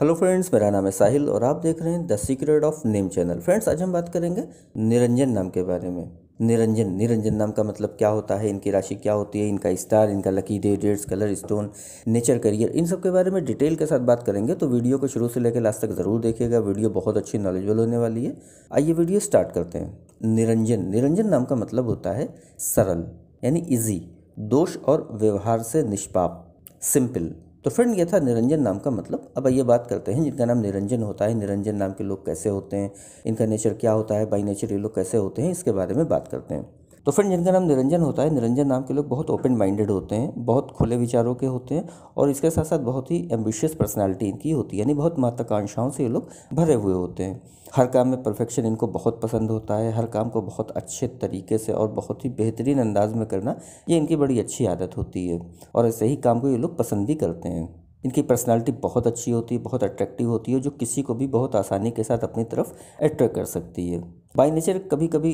hello friends मेरा नाम है साहिल और आप देख रहे हैं the secret of name channel friends आज हम बात करेंगे निरंजन नाम के बारे में निरंजन निरंजन नाम का मतलब क्या होता है इनकी राशि क्या होती है इनका स्टार इनका lucky day dates colour stone nature career इन सब के बारे में डिटेल के साथ बात करेंगे तो वीडियो को शुरू से लेकर लास्ट तक ज़रूर देखिएगा वीडियो बहुत अच्छी नॉलेजबल होने वाली है आइए वीडियो स्टार्ट करते हैं निरंजन निरंजन नाम का मतलब होता है सरल यानी ईजी दोष और व्यवहार से निष्पाप सिंपल तो फ्रेंड ये था निरंजन नाम का मतलब अब ये बात करते हैं जिनका नाम निरंजन होता है निरंजन नाम के लोग कैसे होते हैं इनका नेचर क्या होता है बाई नेचर ये लोग कैसे होते हैं इसके बारे में बात करते हैं तो फ्रेंड जिनका नाम निरंजन होता है निरंजन नाम के लोग बहुत ओपन माइंडेड होते हैं बहुत खुले विचारों के होते हैं और इसके साथ साथ बहुत ही एम्बिशियस पर्सनैलिटी इनकी होती है यानी बहुत महत्वाकांक्षाओं से ये लोग भरे हुए होते हैं हर काम में परफेक्शन इनको बहुत पसंद होता है हर काम को बहुत अच्छे तरीके से और बहुत ही बेहतरीन अंदाज में करना ये इनकी बड़ी अच्छी आदत होती है और ऐसे ही काम को ये लोग पसंद भी करते हैं इनकी पर्सनालिटी बहुत अच्छी होती है बहुत अट्रैक्टिव होती है जो किसी को भी बहुत आसानी के साथ अपनी तरफ अट्रैक्ट कर सकती है बाई नेचर कभी कभी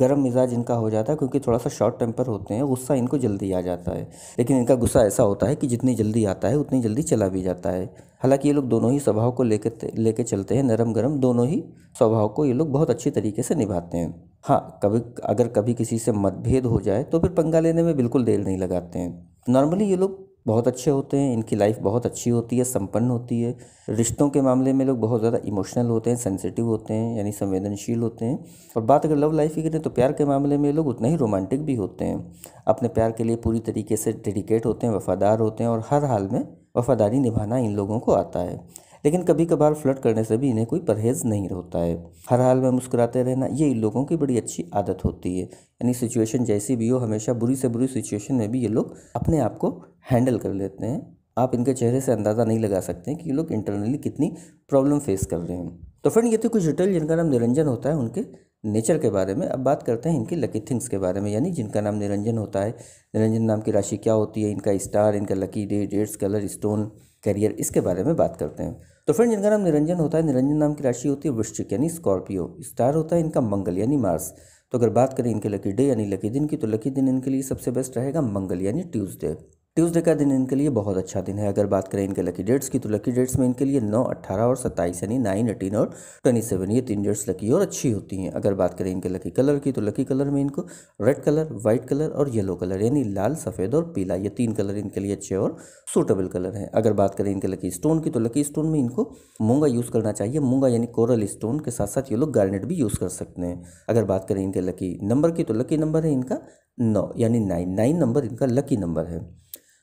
गर्म मिजाज इनका हो जाता है क्योंकि थोड़ा सा शॉर्ट टेम्पर होते हैं गुस्सा इनको जल्दी आ जाता है लेकिन इनका गुस्सा ऐसा होता है कि जितनी जल्दी आता है उतनी जल्दी चला भी जाता है हालांकि ये लोग दोनों ही स्वभाव को लेकर लेके चलते हैं नरम गरम दोनों ही स्वभाव को ये लोग बहुत अच्छी तरीके से निभाते हैं हाँ कभी अगर कभी किसी से मतभेद हो जाए तो फिर पंगा लेने में बिल्कुल देर नहीं लगाते हैं नॉर्मली ये लोग बहुत अच्छे होते हैं इनकी लाइफ बहुत अच्छी होती है संपन्न होती है रिश्तों के मामले में लोग बहुत ज़्यादा इमोशनल होते हैं सेंसिटिव होते हैं यानी संवेदनशील होते हैं और बात अगर लव लाइफ की करें तो प्यार के मामले में लोग उतना ही रोमांटिक भी होते हैं अपने प्यार के लिए पूरी तरीके से डेडिकेट होते हैं वफ़ादार होते हैं और हर हाल में वफ़ादारी निभाना इन लोगों को आता है लेकिन कभी कभार फ्लर्ट करने से भी इन्हें कोई परहेज़ नहीं होता है हर हाल में मुस्कुराते रहना ये इन लोगों की बड़ी अच्छी आदत होती है यानी सिचुएशन जैसी भी हो हमेशा बुरी से बुरी सिचुएशन में भी ये लोग अपने आप को हैंडल कर लेते हैं आप इनके चेहरे से अंदाज़ा नहीं लगा सकते कि ये लोग इंटरनली कितनी प्रॉब्लम फेस कर रहे हैं तो फ्रेंड ये थे तो कुछ डिटेल जिनका नाम निरंजन होता है उनके नेचर के बारे में अब बात करते हैं इनके लकी थिंग्स के बारे में यानी जिनका नाम निरंजन होता है निरंजन नाम की राशि क्या होती है इनका स्टार इनका lucky day dates colour stone career इसके बारे में बात करते हैं तो फ्रेंड जिनका नाम निरंजन होता है निरंजन नाम की राशि होती है वृश्चिक यानी स्कॉर्पियो स्टार होता है इनका मंगल यानी मार्स तो अगर बात करें इनके लकी डे यानी लकी दिन की तो लकी दिन इनके लिए सबसे बेस्ट रहेगा मंगल यानी ट्यूसडे ट्यूसडे का दिन इनके लिए बहुत अच्छा दिन है अगर बात करें इनके लकी डेट्स की तो लकी डेट्स में इनके लिए 9, 18 और 27 यानी 9, 18 और 27 ये तीन डेट्स लकी और अच्छी होती हैं अगर बात करें इनके लकी कलर की तो लकी कलर में इनको रेड कलर वाइट कलर और येलो कलर यानी लाल सफ़ेद और पीला ये तीन कलर इनके लिए अच्छे और सूटेबल कलर हैं अगर बात करें इनके लकी स्टोन की तो लकी स्टोन में इनको मूंगा यूज़ करना चाहिए मूंगा यानी कोरल स्टोन के साथ साथ ये लोग गार्नेट भी यूज़ कर सकते हैं अगर बात करें इनके लकी नंबर की तो लकी नंबर है इनका नौ यानी नाइन नाइन नंबर इनका लकी नंबर है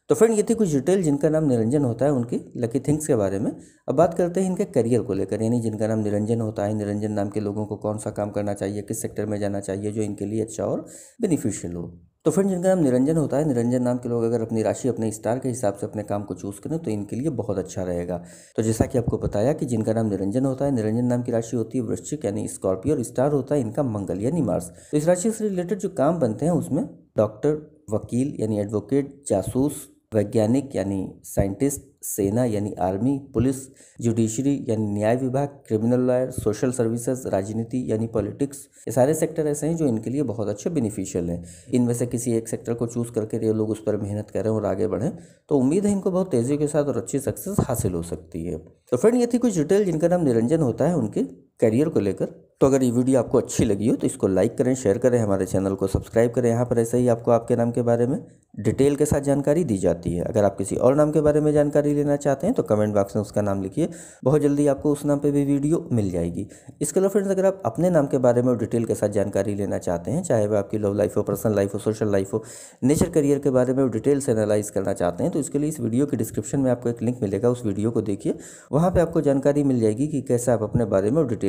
तो फ्रेंड ये थी कुछ डिटेल जिनका नाम निरंजन होता है उनकी लकी थिंग्स के बारे में अब बात करते हैं इनके करियर को लेकर यानी जिनका नाम निरंजन होता है निरंजन नाम के लोगों को कौन सा काम करना चाहिए किस सेक्टर में जाना चाहिए जो इनके लिए अच्छा और बेनिफिशियल हो तो फ्रेंड जिनका नाम निरंजन होता है निरंजन नाम के लोग अगर अपनी राशि अपने स्टार के हिसाब से अपने काम को चूज़ करें तो इनके लिए बहुत अच्छा रहेगा तो जैसा कि आपको बताया कि जिनका नाम निरंजन होता है निरंजन नाम की राशि होती है वृश्चिक यानी स्कॉर्पियो और स्टार होता है इनका मंगल यानी मार्स तो इस राशि से रिलेटेड जो काम बनते हैं उसमें डॉक्टर वकील यानी एडवोकेट जासूस वैज्ञानिक यानी साइंटिस्ट सेना यानी आर्मी पुलिस जुडिशरी यानी न्याय विभाग क्रिमिनल लॉयर सोशल सर्विसेज राजनीति यानी पॉलिटिक्स ये सारे सेक्टर ऐसे हैं जो इनके लिए बहुत अच्छे बेनिफिशियल हैं इनमें से किसी एक सेक्टर को चूज़ करके ये लोग उस पर मेहनत करें और आगे बढ़ें तो उम्मीद है इनको बहुत तेज़ी के साथ और अच्छी सक्सेस हासिल हो सकती है तो फ्रेंड ये थी कुछ डिटेल जिनका नाम निरंजन होता है उनके करियर को लेकर तो अगर ये वीडियो आपको अच्छी लगी हो तो इसको लाइक करें शेयर करें हमारे चैनल को सब्सक्राइब करें यहाँ पर ऐसे ही आपको आपके नाम के बारे में डिटेल के साथ जानकारी दी जाती है अगर आप किसी और नाम के बारे में जानकारी लेना चाहते हैं तो कमेंट बॉक्स में उसका नाम लिखिए बहुत जल्दी आपको उस नाम पर भी वीडियो मिल जाएगी इसके अलावा फ्रेंड्स अगर आप अपने नाम के बारे में डिटेल के साथ जानकारी लेना चाहते हैं चाहे वह आपकी लव लाइफ हो पर्सनल लाइफ हो सोशल लाइफ हो नेचर करियर के बारे में डिटेल से एनालाइज करना चाहते हैं तो इसके लिए इस वीडियो के डिस्क्रिप्शन में आपको एक लिंक मिलेगा उस वीडियो को देखिए वहाँ पर आपको जानकारी मिल जाएगी कि कैसे आप अपने बारे में डिटेल